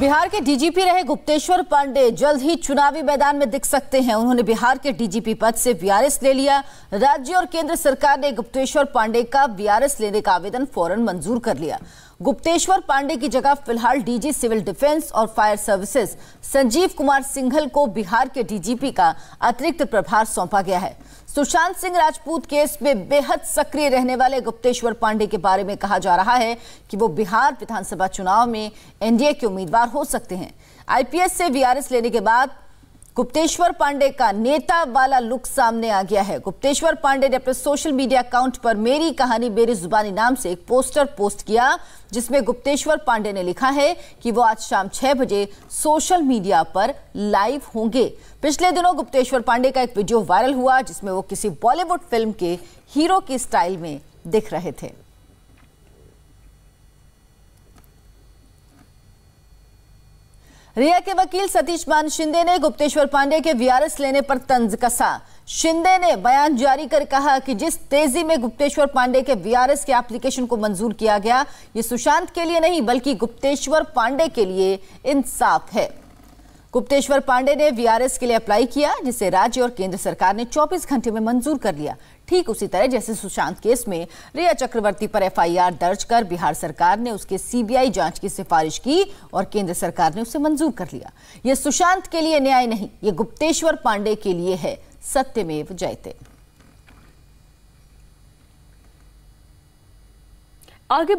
बिहार के डीजीपी रहे गुप्तेश्वर पांडे जल्द ही चुनावी मैदान में दिख सकते हैं उन्होंने बिहार के डीजीपी पद से वीआरएस ले लिया राज्य और केंद्र सरकार ने गुप्तेश्वर पांडे का वीआरएस लेने का आवेदन फौरन मंजूर कर लिया गुप्तेश्वर पांडे की जगह फिलहाल डीजी सिविल डिफेंस और फायर सर्विसेज संजीव कुमार सिंघल को बिहार के डीजीपी का अतिरिक्त प्रभार सौंपा गया है सुशांत सिंह राजपूत केस में बेहद सक्रिय रहने वाले गुप्तेश्वर पांडे के बारे में कहा जा रहा है कि वो बिहार विधानसभा चुनाव में एनडीए के उम्मीदवार गिरफ्तार हो सकते हैं आईपीएस से वीआरएस लेने के बाद गुप्तेश्वर पांडे का नेता वाला लुक सामने आ गया है गुप्तेश्वर पांडे ने अपने सोशल मीडिया अकाउंट पर मेरी कहानी मेरी जुबानी नाम से एक पोस्टर पोस्ट किया जिसमें गुप्तेश्वर पांडे ने लिखा है कि वो आज शाम छह बजे सोशल मीडिया पर लाइव होंगे पिछले दिनों गुप्तेश्वर पांडे का एक वीडियो वायरल हुआ जिसमें वो किसी बॉलीवुड फिल्म के हीरो की स्टाइल में दिख रहे थे रिया के वकील सतीश मान शिंदे ने गुप्तेश्वर पांडे के वीआरएस लेने पर तंज कसा शिंदे ने बयान जारी कर कहा कि जिस तेजी में गुप्तेश्वर पांडे के वीआरएस के एप्लीकेशन को मंजूर किया गया ये सुशांत के लिए नहीं बल्कि गुप्तेश्वर पांडे के लिए इंसाफ है गुप्तेश्वर पांडे ने वीआरएस के लिए अप्लाई किया जिसे राज्य और केंद्र सरकार ने 24 घंटे में मंजूर कर लिया ठीक उसी तरह जैसे सुशांत केस में रिया चक्रवर्ती पर एफआईआर दर्ज कर बिहार सरकार ने उसके सीबीआई जांच की सिफारिश की और केंद्र सरकार ने उसे मंजूर कर लिया ये सुशांत के लिए न्याय नहीं ये गुप्तेश्वर पांडे के लिए है सत्यमेव जयते आगे